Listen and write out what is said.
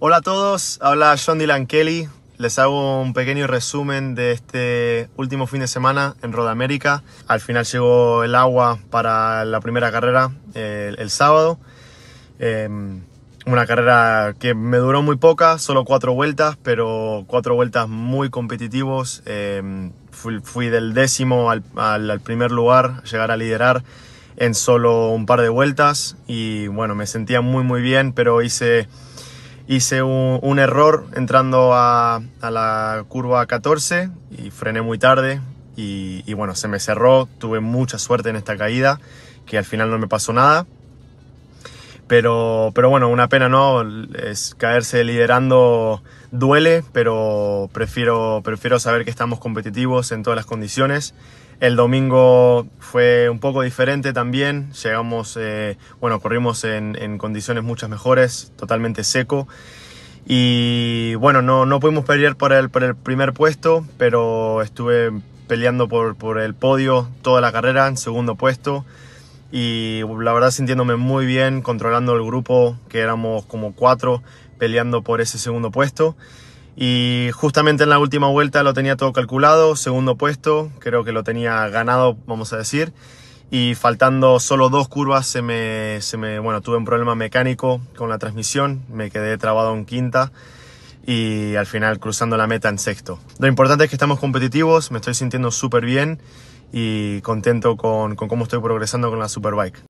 Hola a todos, habla John Dylan Kelly. Les hago un pequeño resumen de este último fin de semana en Roda América Al final llegó el agua para la primera carrera el, sábado. Em, una carrera que me duró muy poca, solo cuatro vueltas, pero cuatro vueltas muy competitivos. Em, fui, del décimo al primer lugar, llegar a liderar en solo un par de vueltas y bueno, me sentía muy muy bien, pero hice hice un, error entrando a, la curva 14 y frené muy tarde y, y bueno, se me cerró, tuve mucha suerte en esta caída que al final no me pasó nada pero, pero bueno, una pena, ¿no? Es caerse liderando duele, pero prefiero, prefiero saber que estamos competitivos en todas las condiciones. El domingo fue un poco diferente también. Llegamos, eh, bueno, corrimos en, condiciones muchas mejores, totalmente seco. Y bueno, no, no pudimos pelear por el, por el primer puesto, pero estuve peleando por, por el podio toda la carrera, en segundo puesto y la verdad sintiéndome muy bien controlando el grupo que éramos como cuatro peleando por ese segundo puesto y justamente en la última vuelta lo tenía todo calculado segundo puesto creo que lo tenía ganado vamos a decir y faltando solo dos curvas se me, se me bueno tuve un problema mecánico con la transmisión me quedé trabado en quinta y al final cruzando la meta en sexto lo importante es que estamos competitivos me estoy sintiendo súper bien y contento con, cómo estoy progresando con la Superbike.